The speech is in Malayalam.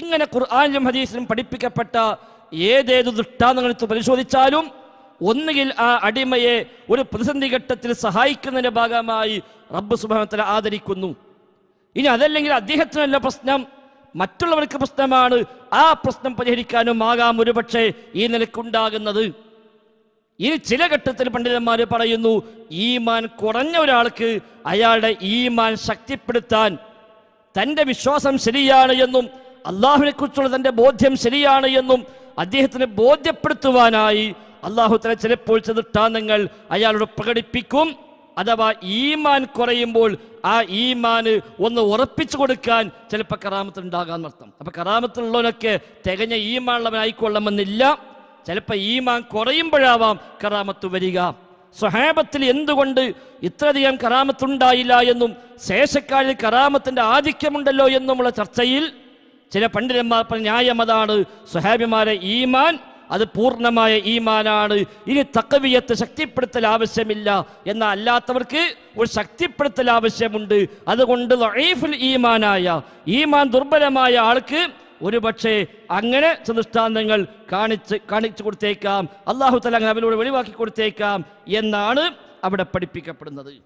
ഇങ്ങനെ ഖുർആാനിലും ഹദീസിലും പഠിപ്പിക്കപ്പെട്ട ഏതേത് ദൃഷ്ടാന്തങ്ങൾ പരിശോധിച്ചാലും ഒന്നുകിൽ ആ അടിമയെ ഒരു പ്രതിസന്ധി ഘട്ടത്തിൽ സഹായിക്കുന്നതിന്റെ ഭാഗമായി റബ്ബ് സുബാനത്തിൽ ആദരിക്കുന്നു ഇനി അതല്ലെങ്കിൽ അദ്ദേഹത്തിനല്ല പ്രശ്നം മറ്റുള്ളവർക്ക് പ്രശ്നമാണ് ആ പ്രശ്നം പരിഹരിക്കാനും ആകാം പക്ഷേ ഈ നിലക്കുണ്ടാകുന്നത് ഇനി ചില ഘട്ടത്തിൽ പണ്ഡിതന്മാർ പറയുന്നു ഈമാൻ കുറഞ്ഞ ഒരാൾക്ക് അയാളുടെ ഈമാൻ ശക്തിപ്പെടുത്താൻ തൻ്റെ വിശ്വാസം ശരിയാണ് എന്നും കുറിച്ചുള്ള തൻ്റെ ബോധ്യം ശരിയാണ് എന്നും അദ്ദേഹത്തിന് ബോധ്യപ്പെടുത്തുവാനായി അള്ളാഹു തന്നെ ചിലപ്പോൾ നിങ്ങൾ അയാളോട് പ്രകടിപ്പിക്കും അഥവാ ഈമാൻ കുറയുമ്പോൾ ആ ഈമാന് ഒന്ന് ഉറപ്പിച്ചു കൊടുക്കാൻ ചിലപ്പോൾ കറാമത്തിൽ ഉണ്ടാകാൻ അർത്ഥം അപ്പൊ കറാമത്തിലുള്ളവനൊക്കെ തികഞ്ഞ ഈമാനുള്ളവനായിക്കൊള്ളണമെന്നില്ല ചിലപ്പോൾ ഈമാൻ കുറയുമ്പോഴാവാം കറാമത്ത് വരിക സ്വഹാബത്തിൽ എന്തുകൊണ്ട് ഇത്രയധികം കറാമത്തുണ്ടായില്ല എന്നും ശേഷക്കാലിൽ കറാമത്തിൻ്റെ ആധിക്യമുണ്ടല്ലോ എന്നുമുള്ള ചർച്ചയിൽ ചില പണ്ഡിതന്മാർ പറഞ്ഞ ന്യായം അതാണ് സുഹാബിമാരെ ഈമാൻ അത് പൂർണ്ണമായ ഈമാനാണ് ഇനി തക്കവിയത്ത് ശക്തിപ്പെടുത്തൽ ആവശ്യമില്ല എന്നാൽ അല്ലാത്തവർക്ക് ഒരു ശക്തിപ്പെടുത്തൽ ആവശ്യമുണ്ട് അതുകൊണ്ട് ലൈഫുൽ ഈമാനായ ഈമാൻ ദുർബലമായ ആൾക്ക് ഒരു പക്ഷേ അങ്ങനെ ചില കാണിച്ച് കാണിച്ചു കൊടുത്തേക്കാം അള്ളാഹു തല അവരോട് വെളിവാക്കി കൊടുത്തേക്കാം എന്നാണ് അവിടെ പഠിപ്പിക്കപ്പെടുന്നത്